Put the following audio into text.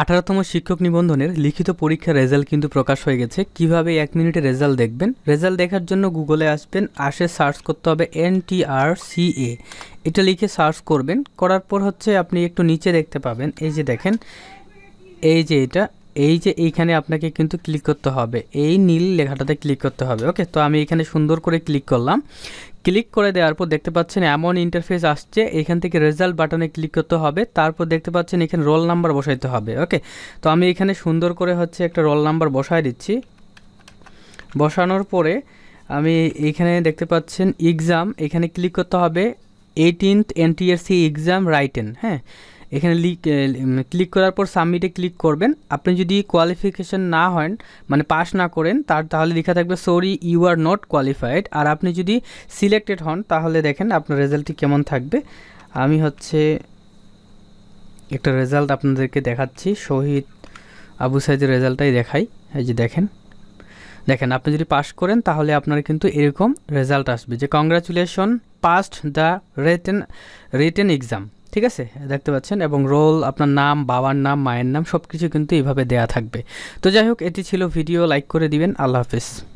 আঠারোতম শিক্ষক নিবন্ধনের লিখিত পরীক্ষার রেজাল্ট কিন্তু প্রকাশ হয়ে গেছে কিভাবে এক মিনিটে রেজাল্ট দেখবেন রেজাল্ট দেখার জন্য গুগলে আসবেন আসে সার্চ করতে হবে এন টি আর সি এ এটা লিখে সার্চ করবেন করার পর হচ্ছে আপনি একটু নিচে দেখতে পাবেন এই যে দেখেন এই যে এটা এই যে এইখানে আপনাকে কিন্তু ক্লিক করতে হবে এই নীল লেখাটাতে ক্লিক করতে হবে ওকে তো আমি এখানে সুন্দর করে ক্লিক করলাম ক্লিক করে দেওয়ার পর দেখতে পাচ্ছেন এমন ইন্টারফেস আসছে এখান থেকে রেজাল্ট বাটনে ক্লিক করতে হবে তারপর দেখতে পাচ্ছেন এখানে রোল নাম্বার বসাইতে হবে ওকে তো আমি এখানে সুন্দর করে হচ্ছে একটা রোল নাম্বার বসায় দিচ্ছি বসানোর পরে আমি এখানে দেখতে পাচ্ছেন এক্সাম এখানে ক্লিক করতে হবে এইটিনথ এনটিএসসি এক্সাম রাইটেন হ্যাঁ এখানে ক্লিক করার পর সাবমিটে ক্লিক করবেন আপনি যদি কোয়ালিফিকেশান না হন মানে পাস না করেন তার তাহলে লেখা থাকবে sorry you are not qualified আর আপনি যদি সিলেক্টেড হন তাহলে দেখেন আপনার রেজাল্টটি কেমন থাকবে আমি হচ্ছে একটা রেজাল্ট আপনাদেরকে দেখাচ্ছি শহীদ আবু সাইদের রেজাল্টটাই দেখাই এই যে দেখেন দেখেন আপনি যদি পাস করেন তাহলে আপনার কিন্তু এরকম রেজাল্ট আসবে যে congratulation passed the written written exam ঠিক আছে দেখতে পাচ্ছেন এবং রোল আপনার নাম বাবার নাম মায়ের নাম সব কিছু কিন্তু এইভাবে দেয়া থাকবে তো যাই হোক এটি ছিল ভিডিও লাইক করে দিবেন আল্লাহ হাফিজ